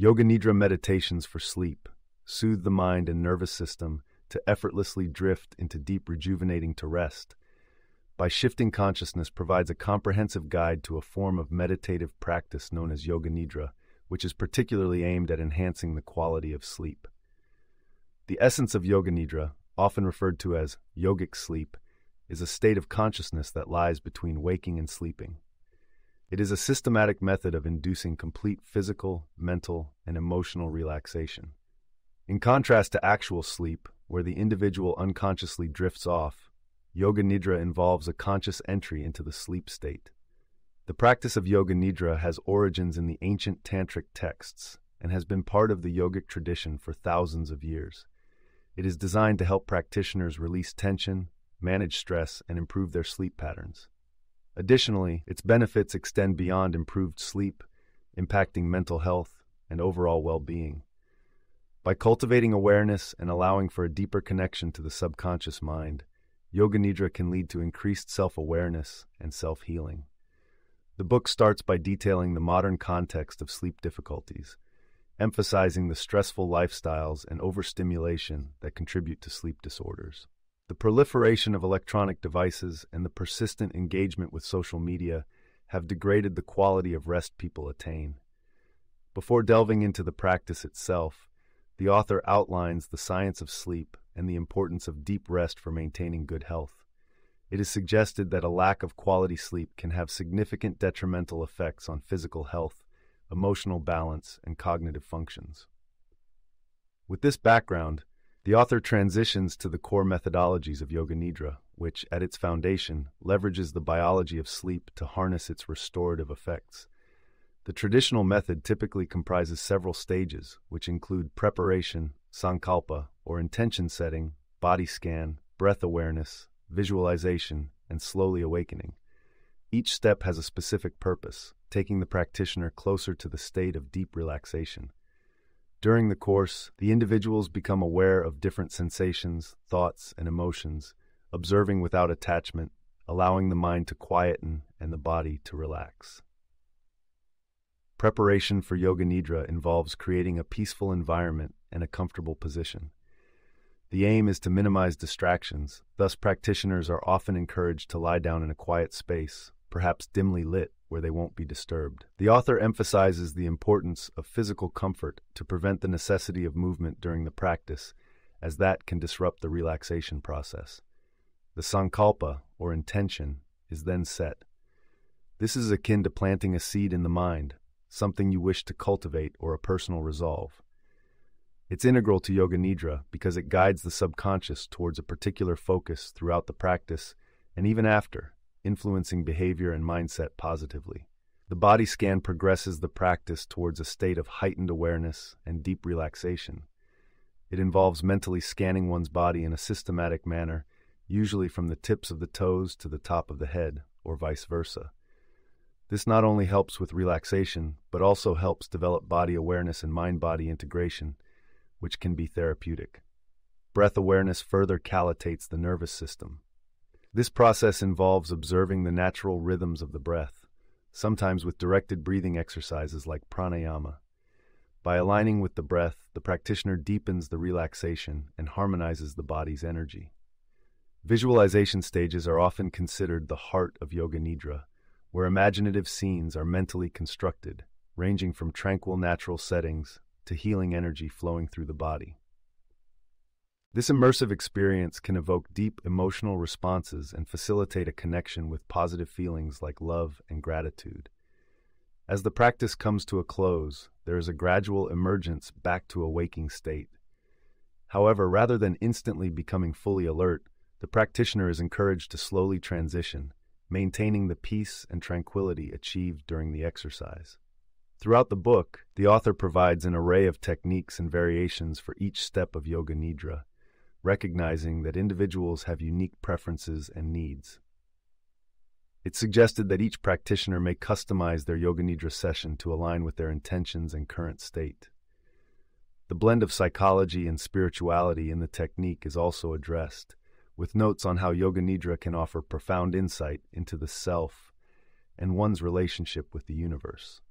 Yoga Nidra meditations for sleep soothe the mind and nervous system to effortlessly drift into deep rejuvenating to rest. By shifting consciousness provides a comprehensive guide to a form of meditative practice known as Yoga Nidra, which is particularly aimed at enhancing the quality of sleep. The essence of Yoga Nidra, often referred to as yogic sleep, is a state of consciousness that lies between waking and sleeping. It is a systematic method of inducing complete physical, mental, and emotional relaxation. In contrast to actual sleep, where the individual unconsciously drifts off, Yoga Nidra involves a conscious entry into the sleep state. The practice of Yoga Nidra has origins in the ancient Tantric texts and has been part of the yogic tradition for thousands of years. It is designed to help practitioners release tension, manage stress, and improve their sleep patterns. Additionally, its benefits extend beyond improved sleep, impacting mental health and overall well being. By cultivating awareness and allowing for a deeper connection to the subconscious mind, Yoga Nidra can lead to increased self awareness and self healing. The book starts by detailing the modern context of sleep difficulties, emphasizing the stressful lifestyles and overstimulation that contribute to sleep disorders. The proliferation of electronic devices and the persistent engagement with social media have degraded the quality of rest people attain. Before delving into the practice itself, the author outlines the science of sleep and the importance of deep rest for maintaining good health. It is suggested that a lack of quality sleep can have significant detrimental effects on physical health, emotional balance, and cognitive functions. With this background, the author transitions to the core methodologies of Yoga Nidra, which, at its foundation, leverages the biology of sleep to harness its restorative effects. The traditional method typically comprises several stages, which include preparation, sankalpa, or intention setting, body scan, breath awareness, visualization, and slowly awakening. Each step has a specific purpose, taking the practitioner closer to the state of deep relaxation. During the course, the individuals become aware of different sensations, thoughts, and emotions, observing without attachment, allowing the mind to quieten and the body to relax. Preparation for Yoga Nidra involves creating a peaceful environment and a comfortable position. The aim is to minimize distractions, thus, practitioners are often encouraged to lie down in a quiet space, perhaps dimly lit, where they won't be disturbed. The author emphasizes the importance of physical comfort to prevent the necessity of movement during the practice, as that can disrupt the relaxation process. The sankalpa, or intention, is then set. This is akin to planting a seed in the mind, something you wish to cultivate or a personal resolve. It's integral to Yoga Nidra because it guides the subconscious towards a particular focus throughout the practice and even after influencing behavior and mindset positively. The body scan progresses the practice towards a state of heightened awareness and deep relaxation. It involves mentally scanning one's body in a systematic manner, usually from the tips of the toes to the top of the head, or vice versa. This not only helps with relaxation, but also helps develop body awareness and mind body integration, which can be therapeutic. Breath awareness further calitates the nervous system, this process involves observing the natural rhythms of the breath, sometimes with directed breathing exercises like pranayama. By aligning with the breath, the practitioner deepens the relaxation and harmonizes the body's energy. Visualization stages are often considered the heart of Yoga Nidra, where imaginative scenes are mentally constructed, ranging from tranquil natural settings to healing energy flowing through the body. This immersive experience can evoke deep emotional responses and facilitate a connection with positive feelings like love and gratitude. As the practice comes to a close, there is a gradual emergence back to a waking state. However, rather than instantly becoming fully alert, the practitioner is encouraged to slowly transition, maintaining the peace and tranquility achieved during the exercise. Throughout the book, the author provides an array of techniques and variations for each step of yoga nidra, recognizing that individuals have unique preferences and needs. it suggested that each practitioner may customize their Yoga Nidra session to align with their intentions and current state. The blend of psychology and spirituality in the technique is also addressed, with notes on how Yoga Nidra can offer profound insight into the self and one's relationship with the universe.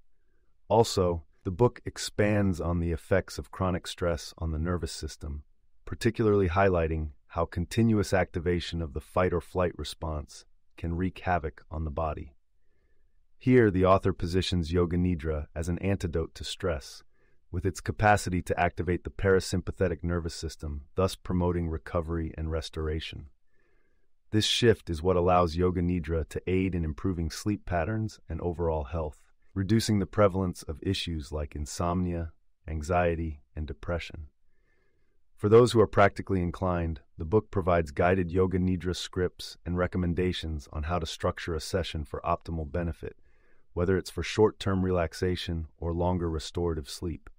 Also, the book expands on the effects of chronic stress on the nervous system particularly highlighting how continuous activation of the fight or flight response can wreak havoc on the body. Here, the author positions Yoga Nidra as an antidote to stress, with its capacity to activate the parasympathetic nervous system, thus promoting recovery and restoration. This shift is what allows Yoga Nidra to aid in improving sleep patterns and overall health, reducing the prevalence of issues like insomnia, anxiety, and depression. For those who are practically inclined, the book provides guided yoga nidra scripts and recommendations on how to structure a session for optimal benefit, whether it's for short term relaxation or longer restorative sleep.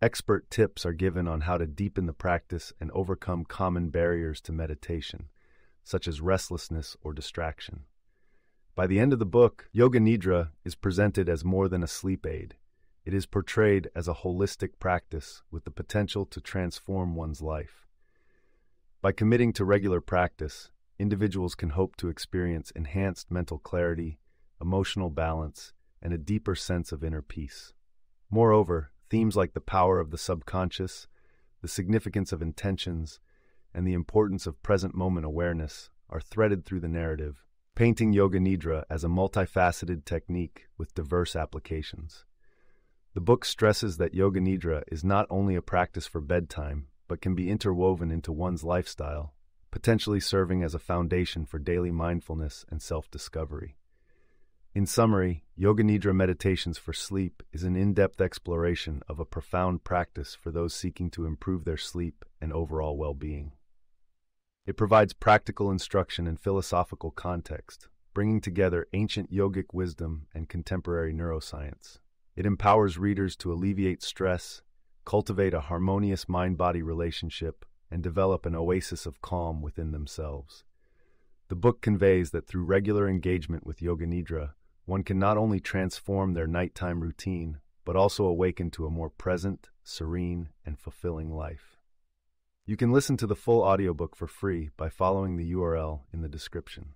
Expert tips are given on how to deepen the practice and overcome common barriers to meditation, such as restlessness or distraction. By the end of the book, Yoga Nidra is presented as more than a sleep aid. It is portrayed as a holistic practice with the potential to transform one's life. By committing to regular practice, individuals can hope to experience enhanced mental clarity, emotional balance, and a deeper sense of inner peace. Moreover, themes like the power of the subconscious, the significance of intentions, and the importance of present moment awareness are threaded through the narrative, painting Yoga Nidra as a multifaceted technique with diverse applications. The book stresses that Yoga Nidra is not only a practice for bedtime, but can be interwoven into one's lifestyle, potentially serving as a foundation for daily mindfulness and self-discovery. In summary, Yoga Nidra Meditations for Sleep is an in-depth exploration of a profound practice for those seeking to improve their sleep and overall well-being. It provides practical instruction and philosophical context, bringing together ancient yogic wisdom and contemporary neuroscience. It empowers readers to alleviate stress, cultivate a harmonious mind body relationship, and develop an oasis of calm within themselves. The book conveys that through regular engagement with Yoga Nidra, one can not only transform their nighttime routine, but also awaken to a more present, serene, and fulfilling life. You can listen to the full audiobook for free by following the URL in the description.